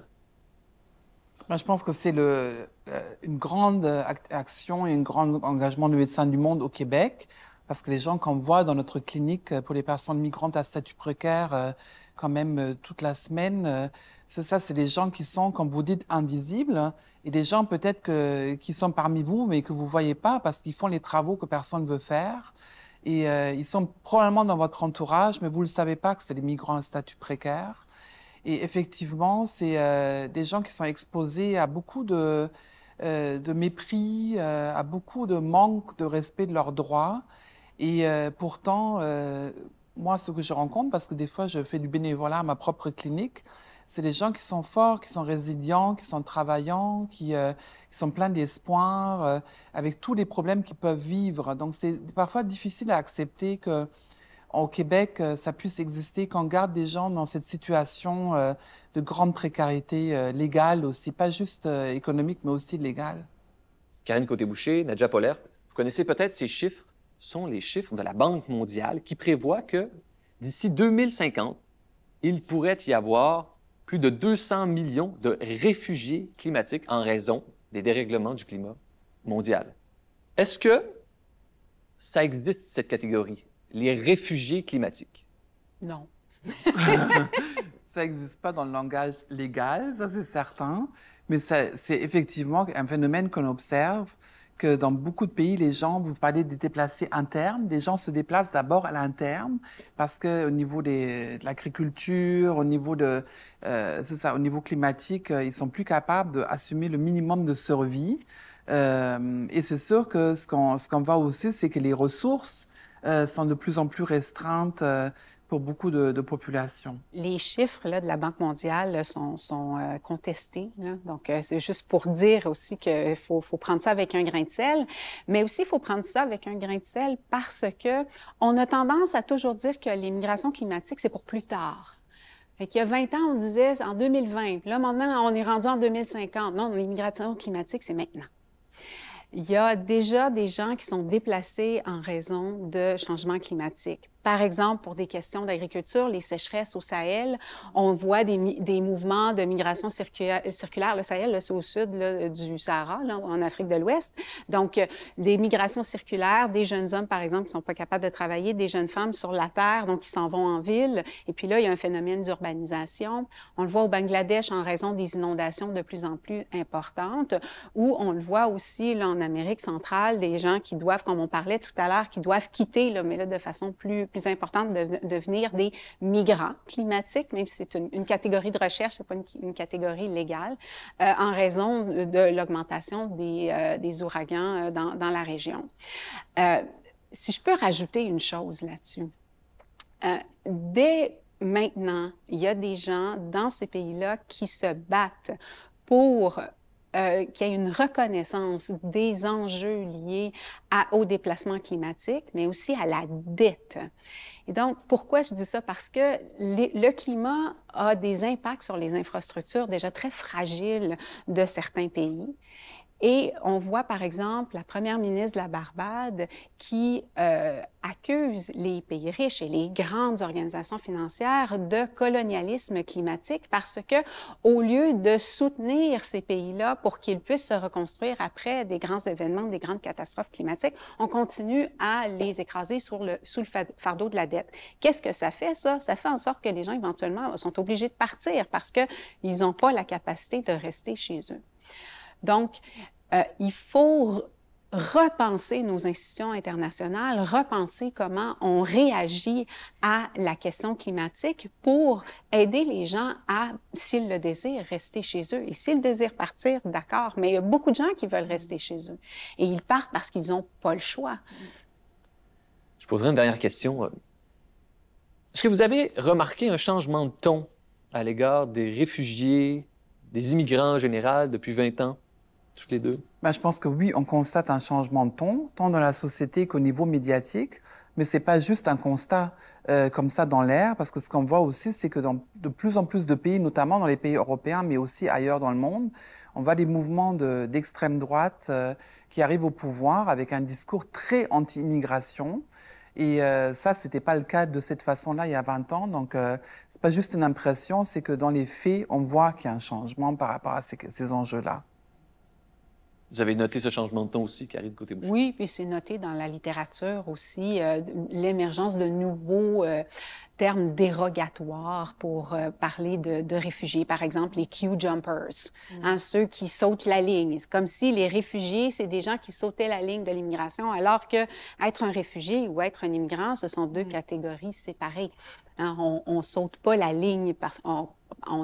Moi, je pense que c'est le, euh, une grande action et un grand engagement de Médecins du Monde au Québec, parce que les gens qu'on voit dans notre clinique euh, pour les personnes migrantes à statut précaire, euh, quand même toute la semaine, c'est ça, c'est des gens qui sont, comme vous dites, invisibles hein, et des gens peut-être qui sont parmi vous mais que vous voyez pas parce qu'ils font les travaux que personne ne veut faire. Et euh, ils sont probablement dans votre entourage, mais vous ne le savez pas que c'est des migrants à statut précaire. Et effectivement, c'est euh, des gens qui sont exposés à beaucoup de, euh, de mépris, à beaucoup de manque de respect de leurs droits. Et pourtant, moi, ce que je rencontre, parce que des fois, je fais du bénévolat à ma propre clinique, c'est les gens qui sont forts, qui sont résilients, qui sont travaillants, qui, euh, sont pleins d'espoir, euh, avec tous les problèmes qu'ils peuvent vivre. Donc, c'est parfois difficile à accepter que au Québec, euh, ça puisse exister, qu'on garde des gens dans cette situation de grande précarité légale aussi, pas juste économique, mais aussi légale. Karine Côté-Boucher, Nadja Pollert, vous connaissez peut-être ces chiffres, sont les chiffres de la Banque mondiale qui prévoit que d'ici 2050, il pourrait y avoir plus de 200 millions de réfugiés climatiques en raison des dérèglements du climat mondial. Est-ce que ça existe, cette catégorie, les réfugiés climatiques? Non. ça n'existe pas dans le langage légal, ça c'est certain, mais c'est effectivement un phénomène qu'on observe que dans beaucoup de pays, les gens, vous parlez des déplacés internes, des gens se déplacent d'abord à l'interne parce que au niveau des, de l'agriculture, au niveau de, euh, ça, au niveau climatique, euh, ils sont plus capables d'assumer le minimum de survie. Euh, et c'est sûr que ce qu'on ce qu'on voit aussi, c'est que les ressources euh, sont de plus en plus restreintes euh, pour beaucoup de, populations. Les chiffres là, de la Banque mondiale sont, euh, contestés. Donc, euh, c'est juste pour dire aussi qu'il faut, faut, prendre ça avec un grain de sel, mais aussi il faut prendre ça avec un grain de sel parce que on a tendance à toujours dire que l'immigration climatique, c'est pour plus tard. Fait qu'il y a 20 ans, on disait en 2020. Là, maintenant, on est rendu en 2050. Non, l'immigration climatique, c'est maintenant. Il y a déjà des gens qui sont déplacés en raison de changements climatiques par exemple, pour des questions d'agriculture, les sécheresses au Sahel, on voit des, mouvements de migration circulaire. Le Sahel, c'est au sud là, du Sahara, là, en Afrique de l'Ouest. Donc, euh, des migrations circulaires, des jeunes hommes, par exemple, qui sont pas capables de travailler, des jeunes femmes sur la terre, donc qui s'en vont en ville. Et puis là, il y a un phénomène d'urbanisation. On le voit au Bangladesh en raison des inondations de plus en plus importantes, ou on le voit aussi là, en Amérique centrale, des gens qui doivent, comme on parlait tout à l'heure, qui doivent quitter, là, mais là, de façon plus plus importante de devenir des migrants climatiques, même si c'est une, catégorie de recherche, c'est pas une, catégorie légale, euh, en raison de, l'augmentation des, euh, des, ouragans euh, dans, dans la région. si je peux rajouter une chose là-dessus, dès maintenant, il y a des gens dans ces pays-là qui se battent pour euh, qui a une reconnaissance des enjeux liés à, au déplacement climatique, mais aussi à la dette. Et donc, pourquoi je dis ça? Parce que le climat a des impacts sur les infrastructures déjà très fragiles de certains pays. Et on voit, par exemple, la première ministre de la Barbade qui euh, accuse les pays riches et les grandes organisations financières de colonialisme climatique parce que, au lieu de soutenir ces pays-là pour qu'ils puissent se reconstruire après des grands événements, des grandes catastrophes climatiques, on continue à les écraser sous le fardeau de la dette. Qu'est-ce que ça fait, ça? Ça fait en sorte que les gens, éventuellement, sont obligés de partir parce qu'ils n'ont pas la capacité de rester chez eux. Donc, euh, il faut repenser nos institutions internationales, repenser comment on réagit à la question climatique pour aider les gens à, s'ils le désirent, rester chez eux. Et s'ils désirent partir, d'accord, mais il y a beaucoup de gens qui veulent rester chez eux. Et ils partent parce qu'ils n'ont pas le choix. Je poserai une dernière question. Est-ce que vous avez remarqué un changement de ton à l'égard des réfugiés, des immigrants en général depuis 20 ans? les deux bah, Je pense que oui, on constate un changement de ton, tant dans la société qu'au niveau médiatique. Mais ce n'est pas juste un constat euh, comme ça dans l'air, parce que ce qu'on voit aussi, c'est que dans de plus en plus de pays, notamment dans les pays européens, mais aussi ailleurs dans le monde, on voit des mouvements d'extrême droite euh, qui arrivent au pouvoir avec un discours très anti-immigration. Et euh, ça, ça, n'était pas le cas de cette façon-là il y a 20 ans. Donc, ce c'est pas juste une impression, c'est que dans les faits, on voit qu'il y a un changement par rapport à ces enjeux-là. Vous avez noté ce changement de ton aussi, Karine côté boucher Oui, puis c'est noté dans la littérature aussi euh, l'émergence de nouveaux euh, termes dérogatoires pour euh, parler de, réfugiés, par exemple les queue jumpers, mm. hein, ceux qui sautent la ligne. C'est comme si les réfugiés, c'est des gens qui sautaient la ligne de l'immigration, alors que être un réfugié ou être un immigrant, ce sont deux mm. catégories séparées. Hein, on ne saute pas la ligne parce qu'on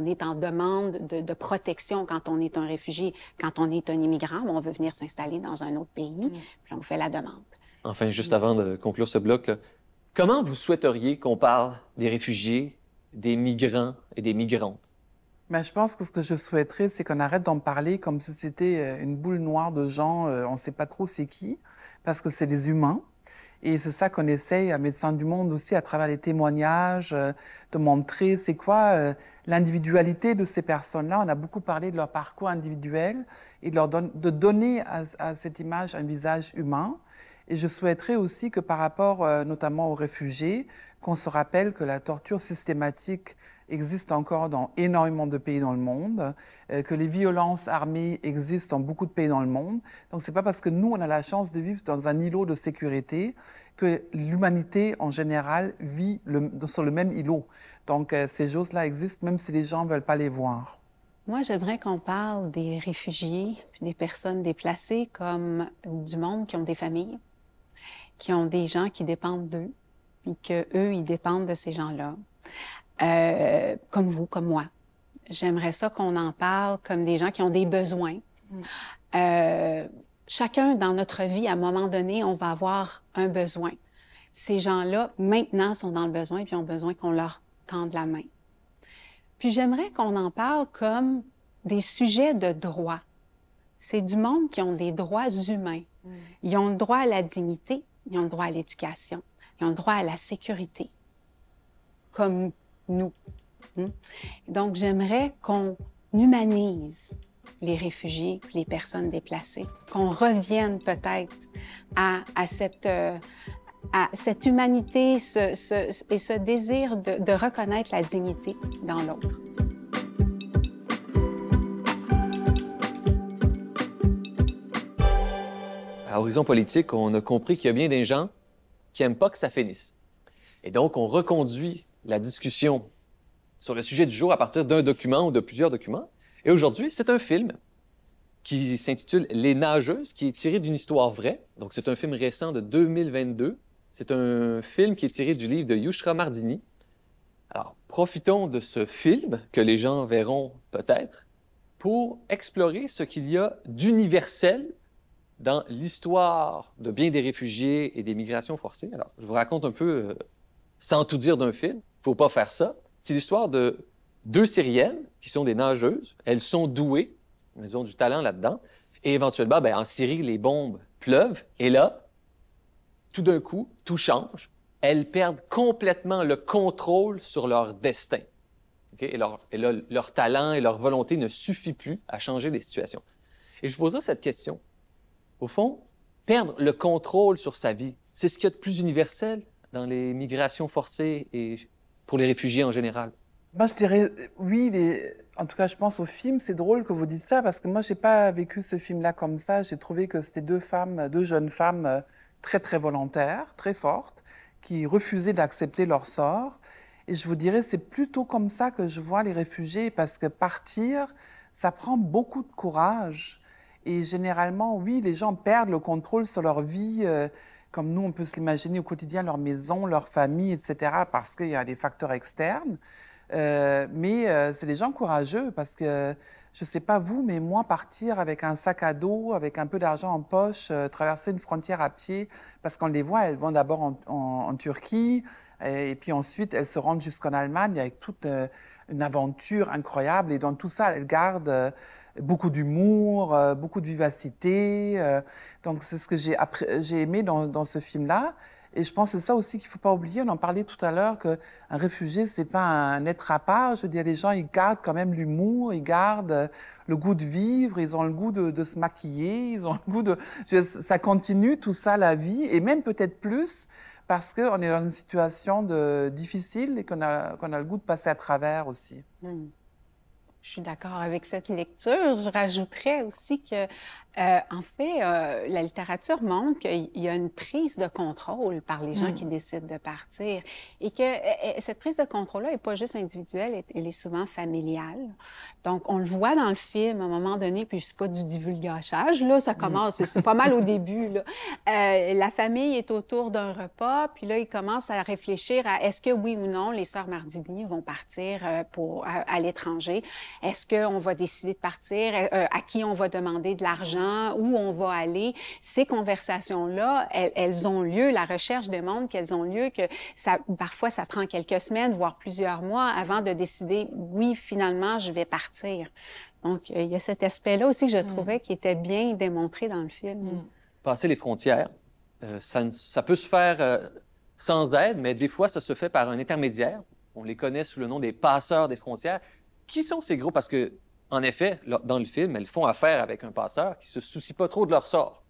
est en demande de, protection quand on est un réfugié, quand on est un immigrant, on veut venir s'installer dans un autre pays, mm. puis on fait la demande. Enfin, juste avant de conclure ce bloc, comment vous souhaiteriez qu'on parle des réfugiés, des migrants et des migrantes? Bien, je pense que ce que je souhaiterais, c'est qu'on arrête d'en parler comme si c'était euh, une boule noire de gens, euh, on ne sait pas trop c'est qui, parce que c'est des humains. Et c'est ça qu'on essaye à Médecins du Monde aussi à travers les témoignages, euh, de montrer c'est quoi euh, l'individualité de ces personnes-là. On a beaucoup parlé de leur parcours individuel et de, leur de donner à, cette image un visage humain. Et je souhaiterais aussi que par rapport euh, notamment aux réfugiés, qu'on se rappelle que la torture systématique existe encore dans énormément de pays dans le monde, euh, que les violences armées existent dans beaucoup de pays dans le monde. Donc ce n'est pas parce que nous, on a la chance de vivre dans un îlot de sécurité que l'humanité en général vit le, sur le même îlot. Donc euh, ces choses-là existent même si les gens ne veulent pas les voir. Moi, j'aimerais qu'on parle des réfugiés, des personnes déplacées comme du monde qui ont des familles, qui ont des gens qui dépendent d'eux, et que eux, ils dépendent de ces gens-là. Euh, comme vous, comme moi. J'aimerais ça qu'on en parle comme des gens qui ont des besoins. Mm. Euh, chacun dans notre vie, à un moment donné, on va avoir un besoin. Ces gens-là, maintenant, sont dans le besoin et ont besoin qu'on leur tende la main. Puis j'aimerais qu'on en parle comme des sujets de droit. C'est du monde qui ont des droits humains. Mm. Ils ont le droit à la dignité, ils ont le droit à l'éducation, ils ont le droit à la sécurité, comme nous. Hmm? Donc, j'aimerais qu'on humanise les réfugiés, les personnes déplacées, qu'on revienne peut-être à, cette, euh, à, cette, humanité et ce désir de, de reconnaître la dignité dans l'autre. À Horizon Politique, on a compris qu'il y a bien des gens qui n'aiment pas que ça finisse. Et donc, on reconduit la discussion sur le sujet du jour à partir d'un document ou de plusieurs documents. Et aujourd'hui, c'est un film qui s'intitule Les Nageuses, qui est tiré d'une histoire vraie. Donc, c'est un film récent de 2022. C'est un film qui est tiré du livre de Yushra Mardini. Alors, profitons de ce film que les gens verront peut-être pour explorer ce qu'il y a d'universel dans l'histoire de bien des réfugiés et des migrations forcées. Alors, je vous raconte un peu, euh, sans tout dire d'un film, faut pas faire ça. C'est l'histoire de deux Syriennes qui sont des nageuses. Elles sont douées, elles ont du talent là-dedans. Et éventuellement, ben, en Syrie, les bombes pleuvent. Et là, tout d'un coup, tout change. Elles perdent complètement le contrôle sur leur destin. Et, leur, leur, talent et leur volonté ne suffit plus à changer les situations. Et je poserai cette question. Au fond, perdre le contrôle sur sa vie, c'est ce qu'il y a de plus universel dans les migrations forcées et pour les réfugiés en général Moi, je dirais oui. En tout cas, je pense au film. C'est drôle que vous dites ça parce que moi, j'ai pas vécu ce film-là comme ça. J'ai trouvé que c'était deux femmes, deux jeunes femmes très très volontaires, très fortes, qui refusaient d'accepter leur sort. Et je vous dirais, c'est plutôt comme ça que je vois les réfugiés parce que partir, ça prend beaucoup de courage. Et généralement, oui, les gens perdent le contrôle sur leur vie. Euh, comme nous, on peut se l'imaginer au quotidien, leur maison, leur famille, etc., parce qu'il y a des facteurs externes. Euh, mais euh, c'est des gens courageux parce que, je ne sais pas vous, mais moi, partir avec un sac à dos, avec un peu d'argent en poche, euh, traverser une frontière à pied, parce qu'on les voit, elles vont d'abord en, Turquie, et, et, puis ensuite, elles se rendent jusqu'en Allemagne avec toute une aventure incroyable. Et dans tout ça, elles gardent beaucoup d'humour, euh, beaucoup de vivacité. Euh, donc c'est ce que j'ai j'ai aimé dans, ce film-là. Et je pense que c'est ça aussi qu'il ne faut pas oublier. On en parlait tout à l'heure qu'un réfugié, ce n'est pas un être à part. Je veux dire, les gens, ils gardent quand même l'humour, ils gardent le goût de vivre, ils ont le goût de, se maquiller, ils ont le goût de... ça continue tout ça, la vie, et même peut-être plus parce qu'on est dans une situation de, difficile et qu'on a, a le goût de passer à travers aussi. Mm. Je suis d'accord avec cette lecture. Je rajouterais aussi que euh, en fait, euh, la littérature montre qu'il y a une prise de contrôle par les gens hmm. qui décident de partir et que euh, cette prise de contrôle-là n'est pas juste individuelle, elle est souvent familiale. Donc, on le voit dans le film à un moment donné, puis c'est pas du divulgachage, là, ça hmm. commence, c'est pas mal au début. la famille est autour d'un repas, puis là, ils commencent à réfléchir à est-ce que oui ou non les sœurs Mardini vont partir à l'étranger? Est-ce qu'on va décider de partir? à qui on va demander de l'argent? où on va aller. Ces conversations-là, elles, ont lieu. La recherche démontre qu'elles ont lieu, que ça, parfois ça prend quelques semaines, voire plusieurs mois avant de décider, oui, finalement, je vais partir. Donc, euh, il y a cet aspect-là aussi que je hmm. trouvais qui était bien démontré dans le film. Hmm. Passer les frontières, euh, ça, peut se faire euh, sans aide, mais des fois, ça se fait par un intermédiaire. On les connaît sous le nom des passeurs des frontières. Qui sont ces groupes? Parce que en effet, dans le film, elles font affaire avec un passeur qui se soucie pas trop de leur sort.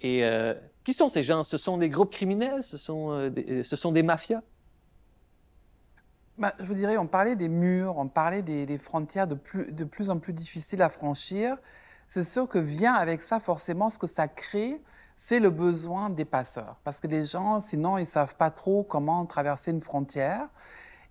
Et euh, qui sont ces gens? Ce sont des groupes criminels? Ce sont, euh, des, euh, ce sont des mafias? Bah, je vous dirais, on parlait des murs, on parlait des, frontières de plus, de plus, en plus difficiles à franchir. C'est sûr que vient avec ça forcément ce que ça crée, c'est le besoin des passeurs. Parce que les gens, sinon, ils ne savent pas trop comment traverser une frontière.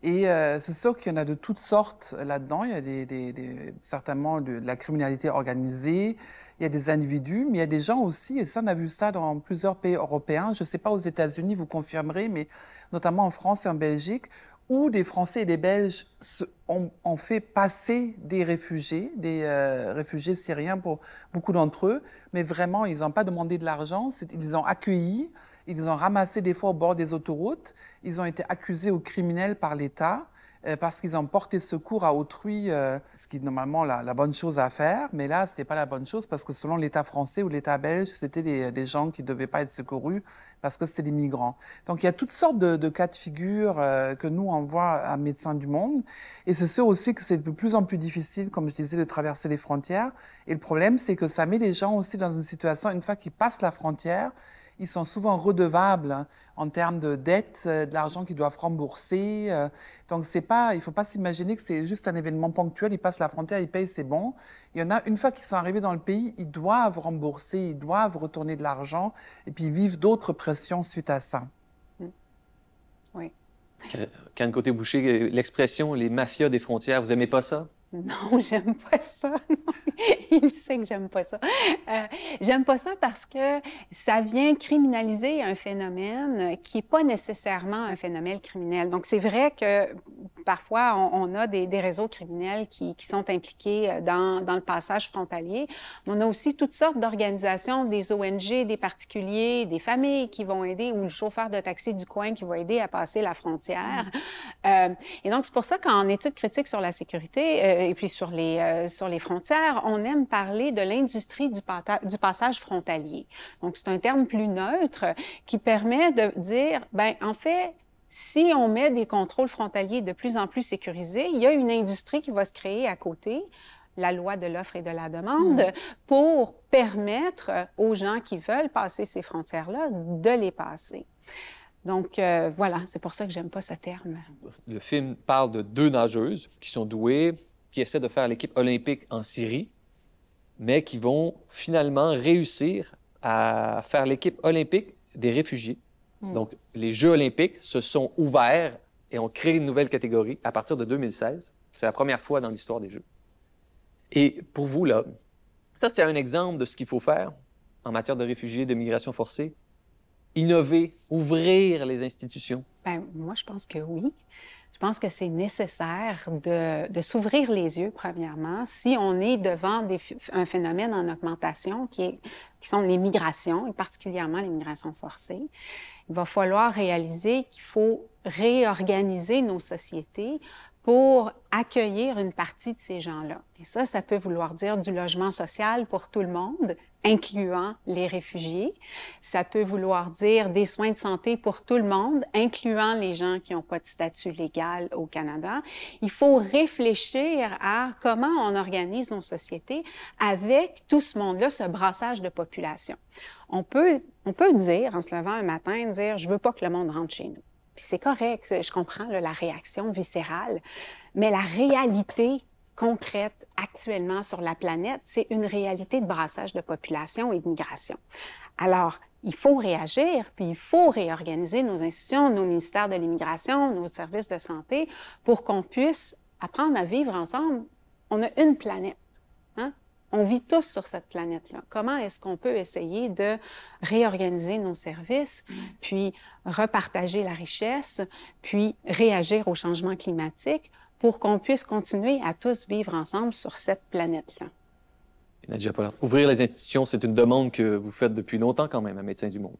Et euh, c'est sûr qu'il y en a de toutes sortes là-dedans. Il y a certainement de, la criminalité organisée, il y a des individus, mais il y a des gens aussi, et ça, on a vu ça dans plusieurs pays européens. Je ne sais pas aux États-Unis, vous confirmerez, mais notamment en France et en Belgique, où des Français et des Belges ont, fait passer des réfugiés, des euh, réfugiés syriens pour beaucoup d'entre eux, mais vraiment, ils n'ont pas demandé de l'argent, ils ont accueilli. Ils ont ramassé des fois au bord des autoroutes. Ils ont été accusés aux criminels par l'État euh, parce qu'ils ont porté secours à autrui, euh, ce qui est normalement la, bonne chose à faire. Mais là, ce n'est pas la bonne chose parce que selon l'État français ou l'État belge, c'était des, gens qui ne devaient pas être secourus parce que c'était des migrants. Donc il y a toutes sortes de, cas de figure euh, que nous, on voit à Médecins du Monde. Et c'est sûr aussi que c'est de plus en plus difficile, comme je disais, de traverser les frontières. Et le problème, c'est que ça met les gens aussi dans une situation, une fois qu'ils passent la frontière, ils sont souvent redevables hein, en termes de dettes, euh, de l'argent qu'ils doivent rembourser. Euh. donc c'est pas, il ne faut pas s'imaginer que c'est juste un événement ponctuel, ils passent la frontière, ils payent, c'est bon. Il y en a, une fois qu'ils sont arrivés dans le pays, ils doivent rembourser, ils doivent retourner de l'argent, et puis ils vivent d'autres pressions suite à ça. Mmh. Oui. Quand, côté boucher, euh, l'expression les mafias des frontières, vous aimez pas ça? non, j'aime pas ça. Il sait que j'aime pas ça. Euh, j'aime pas ça parce que ça vient criminaliser un phénomène qui n'est pas nécessairement un phénomène criminel. Donc, c'est vrai que parfois, on, a des, réseaux criminels qui, sont impliqués euh, dans, le passage frontalier. On a aussi toutes sortes d'organisations, des ONG, des particuliers, des familles qui vont aider ou le chauffeur de taxi du coin qui va aider à passer la frontière. Mmh. Euh, et donc, c'est pour ça qu'en étude critique sur la sécurité, euh, et puis sur les, euh, sur les frontières, on aime parler de l'industrie du, passage frontalier. Donc, c'est un terme plus neutre qui permet de dire, ben en fait, si on met des contrôles frontaliers de plus en plus sécurisés, il y a une industrie qui va se créer à côté la loi de l'offre et de la demande mm. pour permettre aux gens qui veulent passer ces frontières-là de les passer. Donc euh, voilà, c'est pour ça que j'aime pas ce terme. Le film parle de deux nageuses qui sont douées qui essaient de faire l'équipe olympique en Syrie, mais qui vont finalement réussir à faire l'équipe olympique des réfugiés. Hmm. Donc, les Jeux olympiques se sont ouverts et ont créé une nouvelle catégorie à partir de 2016. C'est la première fois dans l'histoire des Jeux. Et pour vous, là, ça, c'est un exemple de ce qu'il faut faire en matière de réfugiés, de migration forcée. Innover, ouvrir les institutions. Bien, moi, je pense que oui. Je pense que c'est nécessaire de, s'ouvrir les yeux, premièrement, si on est devant un phénomène en augmentation qui, est, qui sont les migrations, et particulièrement les migrations forcées. Il va falloir réaliser qu'il faut réorganiser nos sociétés pour accueillir une partie de ces gens-là. Et ça, ça peut vouloir dire du logement social pour tout le monde, incluant les réfugiés. Ça peut vouloir dire des soins de santé pour tout le monde, incluant les gens qui n'ont pas de statut légal au Canada. Il faut réfléchir à comment on organise nos sociétés avec tout ce monde-là, ce brassage de population. On peut, on peut dire, en se levant un matin, dire, je veux pas que le monde rentre chez nous. Puis c'est correct, je comprends la réaction viscérale, mais la réalité concrète actuellement sur la planète, c'est une réalité de brassage de population et de migration. Alors, il faut réagir, puis il faut réorganiser nos institutions, nos ministères de l'immigration, nos services de santé, pour qu'on puisse apprendre à vivre ensemble. On a une planète on vit tous sur cette planète-là. Comment est-ce qu'on peut essayer de réorganiser nos services, mm. puis repartager la richesse, puis réagir au changement climatique pour qu'on puisse continuer à tous vivre ensemble sur cette planète-là? Nadia ouvrir les institutions, c'est une demande que vous faites depuis longtemps quand même à Médecins du Monde.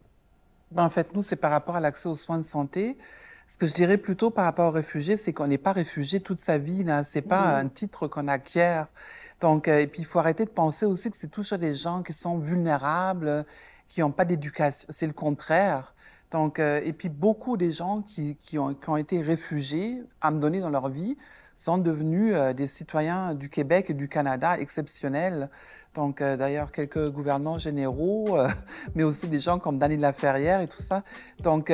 Ben, en fait, nous, c'est par rapport à l'accès aux soins de santé. Ce que je dirais plutôt par rapport aux réfugiés, c'est qu'on n'est pas réfugié toute sa vie. Là. C'est pas un titre qu'on acquiert. Donc, euh, et puis il faut arrêter de penser aussi que c'est toujours des gens qui sont vulnérables, qui n'ont pas d'éducation. C'est le contraire. Donc, euh, et puis beaucoup des gens qui, qui, ont, qui ont été réfugiés, donner dans leur vie, sont devenus euh, des citoyens du Québec et du Canada exceptionnels. Donc, euh, d'ailleurs, quelques gouvernants généraux, euh, mais aussi des gens comme Danny Laferrière et tout ça. Donc,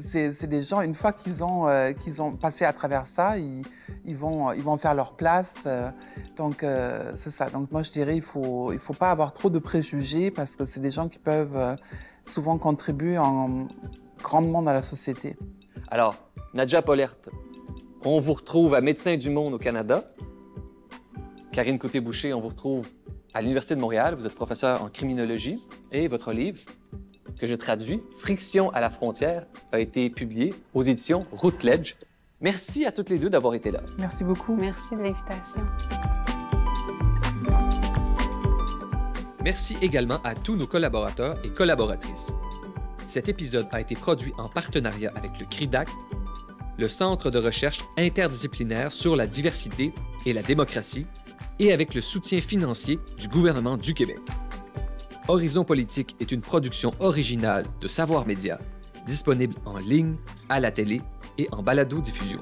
c'est des gens, une fois qu'ils ont, qu'ils ont passé à travers ça, ils, vont, ils vont faire leur place. donc, c'est ça. Donc, moi, je dirais, il ne faut, il faut pas avoir trop de préjugés parce que c'est des gens qui peuvent souvent contribuer en, grandement dans la société. Alors, Nadja Polerte, on vous retrouve à Médecins du Monde au Canada. Karine Côté-Boucher, on vous retrouve à l'Université de Montréal. Vous êtes professeur en criminologie et votre livre, que je traduis, Friction à la frontière, a été publié aux éditions Routledge. Merci à toutes les deux d'avoir été là. Merci beaucoup. Merci de l'invitation. Merci également à tous nos collaborateurs et collaboratrices. Cet épisode a été produit en partenariat avec le CRIDAC, le Centre de recherche interdisciplinaire sur la diversité et la démocratie, et avec le soutien financier du gouvernement du Québec. Horizon Politique est une production originale de Savoir Média, disponible en ligne, à la télé et en balado-diffusion.